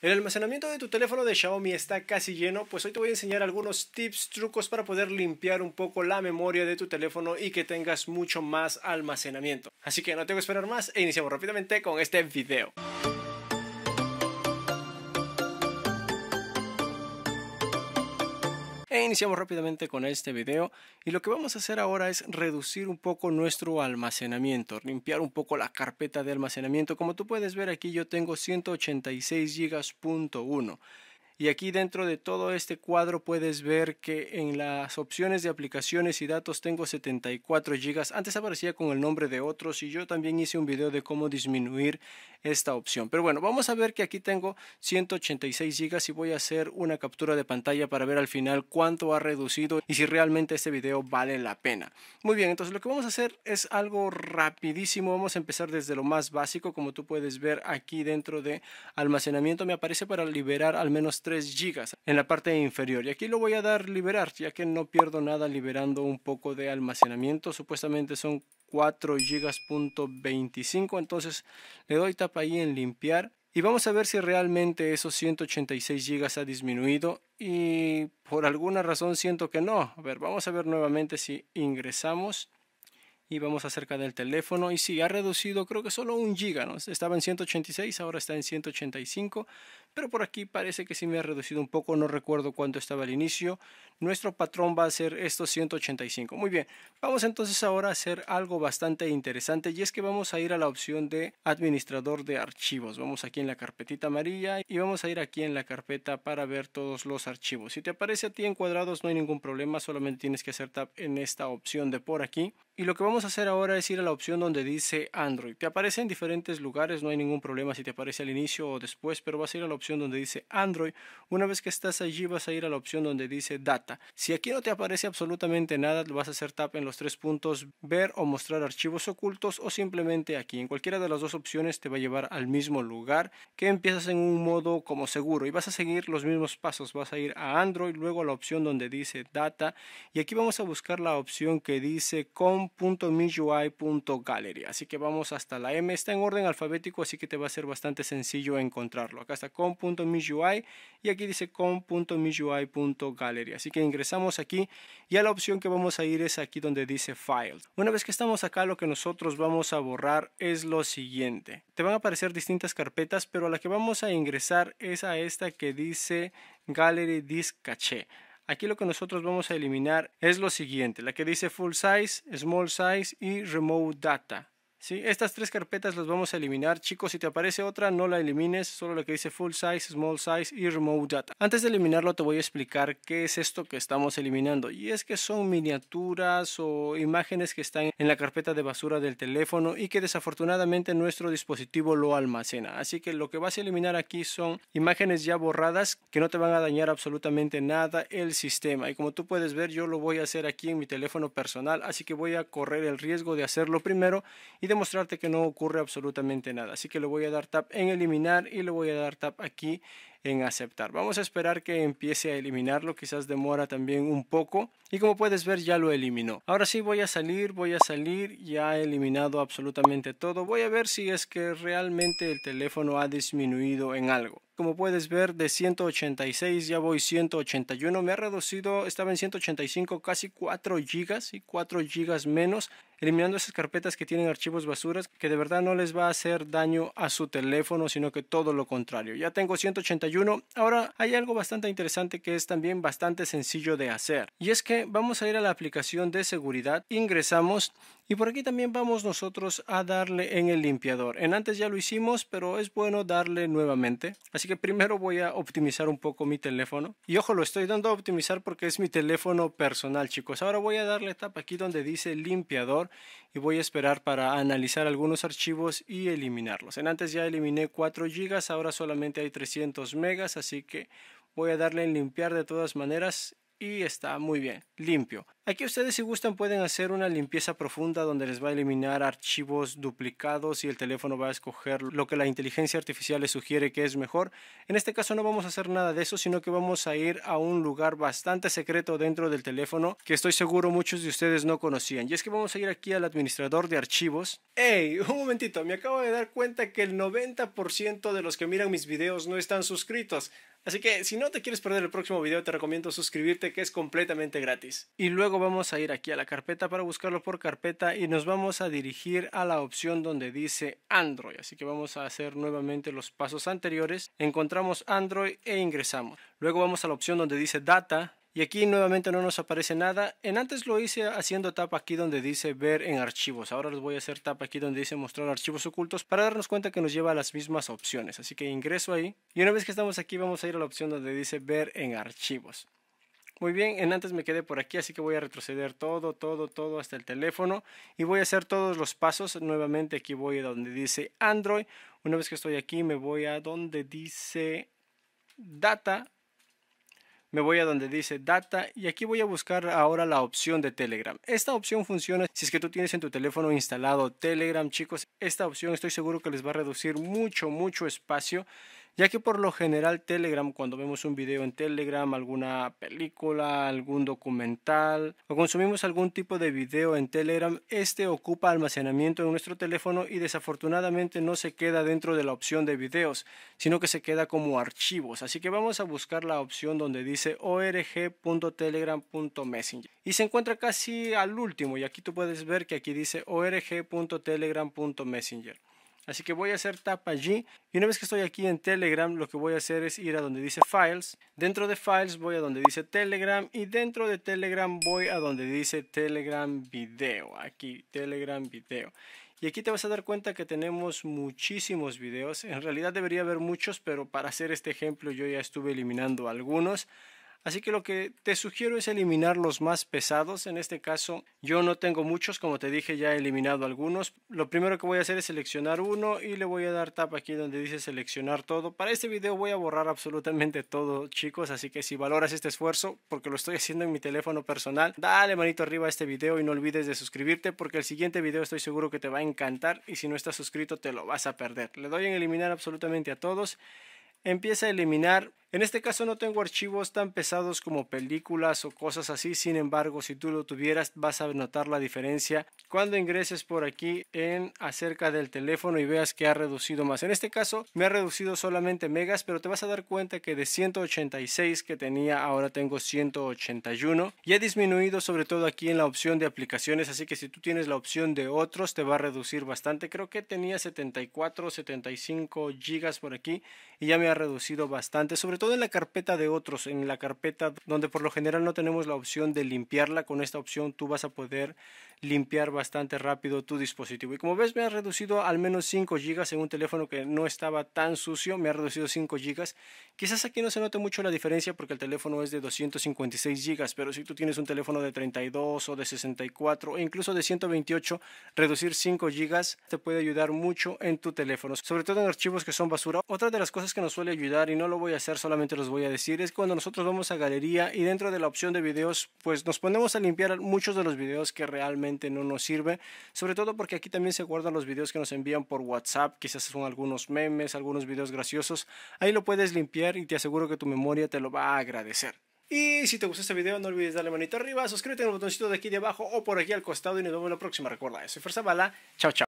El almacenamiento de tu teléfono de Xiaomi está casi lleno, pues hoy te voy a enseñar algunos tips, trucos para poder limpiar un poco la memoria de tu teléfono y que tengas mucho más almacenamiento. Así que no tengo que esperar más e iniciamos rápidamente con este video. E iniciamos rápidamente con este video y lo que vamos a hacer ahora es reducir un poco nuestro almacenamiento, limpiar un poco la carpeta de almacenamiento. Como tú puedes ver aquí yo tengo 186 uno. Y aquí dentro de todo este cuadro puedes ver que en las opciones de aplicaciones y datos tengo 74 GB. Antes aparecía con el nombre de otros y yo también hice un video de cómo disminuir esta opción. Pero bueno, vamos a ver que aquí tengo 186 GB y voy a hacer una captura de pantalla para ver al final cuánto ha reducido y si realmente este video vale la pena. Muy bien, entonces lo que vamos a hacer es algo rapidísimo. Vamos a empezar desde lo más básico, como tú puedes ver aquí dentro de almacenamiento me aparece para liberar al menos 3 gigas en la parte inferior y aquí lo voy a dar liberar ya que no pierdo nada liberando un poco de almacenamiento supuestamente son 4 GB.25. entonces le doy tap ahí en limpiar y vamos a ver si realmente esos 186 gigas ha disminuido y por alguna razón siento que no a ver vamos a ver nuevamente si ingresamos y vamos acerca del teléfono y si ha reducido creo que solo un giga, ¿no? estaba en 186, ahora está en 185, pero por aquí parece que sí me ha reducido un poco, no recuerdo cuánto estaba al inicio. Nuestro patrón va a ser estos 185. Muy bien, vamos entonces ahora a hacer algo bastante interesante y es que vamos a ir a la opción de administrador de archivos. Vamos aquí en la carpetita amarilla y vamos a ir aquí en la carpeta para ver todos los archivos. Si te aparece a ti en cuadrados no hay ningún problema, solamente tienes que hacer tap en esta opción de por aquí. Y lo que vamos a hacer ahora es ir a la opción donde dice Android. Te aparece en diferentes lugares, no hay ningún problema si te aparece al inicio o después, pero vas a ir a la donde dice Android. Una vez que estás allí vas a ir a la opción donde dice Data. Si aquí no te aparece absolutamente nada, vas a hacer tap en los tres puntos Ver o Mostrar archivos ocultos o simplemente aquí. En cualquiera de las dos opciones te va a llevar al mismo lugar que empiezas en un modo como seguro y vas a seguir los mismos pasos. Vas a ir a Android, luego a la opción donde dice Data y aquí vamos a buscar la opción que dice com.miui.gallery. Así que vamos hasta la M. Está en orden alfabético así que te va a ser bastante sencillo encontrarlo. Acá está com com.miui y aquí dice com.miui.gallery. Así que ingresamos aquí y a la opción que vamos a ir es aquí donde dice files Una vez que estamos acá, lo que nosotros vamos a borrar es lo siguiente. Te van a aparecer distintas carpetas, pero a la que vamos a ingresar es a esta que dice Gallery Disk caché Aquí lo que nosotros vamos a eliminar es lo siguiente, la que dice Full Size, Small Size y Remote Data. Sí, estas tres carpetas las vamos a eliminar. Chicos, si te aparece otra, no la elimines, solo lo que dice Full Size, Small Size y Remote Data. Antes de eliminarlo, te voy a explicar qué es esto que estamos eliminando. Y es que son miniaturas o imágenes que están en la carpeta de basura del teléfono y que desafortunadamente nuestro dispositivo lo almacena. Así que lo que vas a eliminar aquí son imágenes ya borradas que no te van a dañar absolutamente nada el sistema. Y como tú puedes ver, yo lo voy a hacer aquí en mi teléfono personal, así que voy a correr el riesgo de hacerlo primero y demostrarte que no ocurre absolutamente nada. Así que le voy a dar tap en eliminar y le voy a dar tap aquí en aceptar. Vamos a esperar que empiece a eliminarlo, quizás demora también un poco y como puedes ver ya lo eliminó. Ahora sí voy a salir, voy a salir, ya ha eliminado absolutamente todo. Voy a ver si es que realmente el teléfono ha disminuido en algo. Como puedes ver de 186 ya voy 181, me ha reducido, estaba en 185 casi 4 gigas y 4 gigas menos, eliminando esas carpetas que tienen archivos basuras que de verdad no les va a hacer daño a su teléfono, sino que todo lo contrario. Ya tengo 181 Ahora hay algo bastante interesante que es también bastante sencillo de hacer y es que vamos a ir a la aplicación de seguridad, ingresamos y por aquí también vamos nosotros a darle en el limpiador. En antes ya lo hicimos, pero es bueno darle nuevamente. Así que primero voy a optimizar un poco mi teléfono. Y ojo, lo estoy dando a optimizar porque es mi teléfono personal, chicos. Ahora voy a darle tap aquí donde dice limpiador y voy a esperar para analizar algunos archivos y eliminarlos. En antes ya eliminé 4 GB, ahora solamente hay 300 megas, así que voy a darle en limpiar de todas maneras y está muy bien, limpio. Aquí ustedes si gustan pueden hacer una limpieza profunda donde les va a eliminar archivos duplicados y el teléfono va a escoger lo que la inteligencia artificial les sugiere que es mejor. En este caso no vamos a hacer nada de eso, sino que vamos a ir a un lugar bastante secreto dentro del teléfono que estoy seguro muchos de ustedes no conocían. Y es que vamos a ir aquí al administrador de archivos. ¡Ey! Un momentito, me acabo de dar cuenta que el 90% de los que miran mis videos no están suscritos. Así que si no te quieres perder el próximo video, te recomiendo suscribirte que es completamente gratis. Y luego vamos a ir aquí a la carpeta para buscarlo por carpeta y nos vamos a dirigir a la opción donde dice Android. Así que vamos a hacer nuevamente los pasos anteriores. Encontramos Android e ingresamos. Luego vamos a la opción donde dice Data y aquí nuevamente no nos aparece nada. En antes lo hice haciendo tapa aquí donde dice ver en archivos. Ahora les voy a hacer tapa aquí donde dice mostrar archivos ocultos para darnos cuenta que nos lleva a las mismas opciones. Así que ingreso ahí. Y una vez que estamos aquí vamos a ir a la opción donde dice ver en archivos. Muy bien, en antes me quedé por aquí, así que voy a retroceder todo, todo, todo hasta el teléfono y voy a hacer todos los pasos. Nuevamente aquí voy a donde dice Android. Una vez que estoy aquí me voy a donde dice Data me voy a donde dice data y aquí voy a buscar ahora la opción de Telegram. Esta opción funciona si es que tú tienes en tu teléfono instalado Telegram, chicos. Esta opción estoy seguro que les va a reducir mucho, mucho espacio ya que por lo general Telegram, cuando vemos un video en Telegram, alguna película, algún documental o consumimos algún tipo de video en Telegram, este ocupa almacenamiento en nuestro teléfono y desafortunadamente no se queda dentro de la opción de videos, sino que se queda como archivos. Así que vamos a buscar la opción donde dice org.telegram.messenger y se encuentra casi al último y aquí tú puedes ver que aquí dice org.telegram.messenger. Así que voy a hacer tap allí. Y una vez que estoy aquí en Telegram, lo que voy a hacer es ir a donde dice Files. Dentro de Files voy a donde dice Telegram. Y dentro de Telegram voy a donde dice Telegram Video. Aquí, Telegram Video. Y aquí te vas a dar cuenta que tenemos muchísimos videos. En realidad debería haber muchos, pero para hacer este ejemplo yo ya estuve eliminando algunos. Así que lo que te sugiero es eliminar los más pesados. En este caso yo no tengo muchos, como te dije ya he eliminado algunos. Lo primero que voy a hacer es seleccionar uno y le voy a dar tap aquí donde dice seleccionar todo. Para este video voy a borrar absolutamente todo chicos, así que si valoras este esfuerzo, porque lo estoy haciendo en mi teléfono personal, dale manito arriba a este video y no olvides de suscribirte porque el siguiente video estoy seguro que te va a encantar y si no estás suscrito te lo vas a perder. Le doy en eliminar absolutamente a todos. Empieza a eliminar en este caso no tengo archivos tan pesados como películas o cosas así, sin embargo si tú lo tuvieras vas a notar la diferencia cuando ingreses por aquí en acerca del teléfono y veas que ha reducido más. En este caso me ha reducido solamente megas, pero te vas a dar cuenta que de 186 que tenía ahora tengo 181 y ha disminuido sobre todo aquí en la opción de aplicaciones, así que si tú tienes la opción de otros te va a reducir bastante. Creo que tenía 74, 75 gigas por aquí y ya me ha reducido bastante, sobre en la carpeta de otros, en la carpeta donde por lo general no tenemos la opción de limpiarla, con esta opción tú vas a poder limpiar bastante rápido tu dispositivo. Y como ves, me ha reducido al menos 5 GB en un teléfono que no estaba tan sucio, me ha reducido 5 GB. Quizás aquí no se note mucho la diferencia porque el teléfono es de 256 GB, pero si tú tienes un teléfono de 32 o de 64 o incluso de 128, reducir 5 GB te puede ayudar mucho en tu teléfono, sobre todo en archivos que son basura. Otra de las cosas que nos suele ayudar y no lo voy a hacer, solamente los voy a decir, es cuando nosotros vamos a galería y dentro de la opción de videos, pues nos ponemos a limpiar muchos de los videos que realmente no nos sirve. Sobre todo porque aquí también se guardan los videos que nos envían por WhatsApp, quizás son algunos memes, algunos videos graciosos. Ahí lo puedes limpiar y te aseguro que tu memoria te lo va a agradecer. Y si te gustó este video no olvides darle manito arriba, suscríbete en el botoncito de aquí de abajo o por aquí al costado y nos vemos en la próxima. Recuerda, soy Fuerza Bala, chao chao.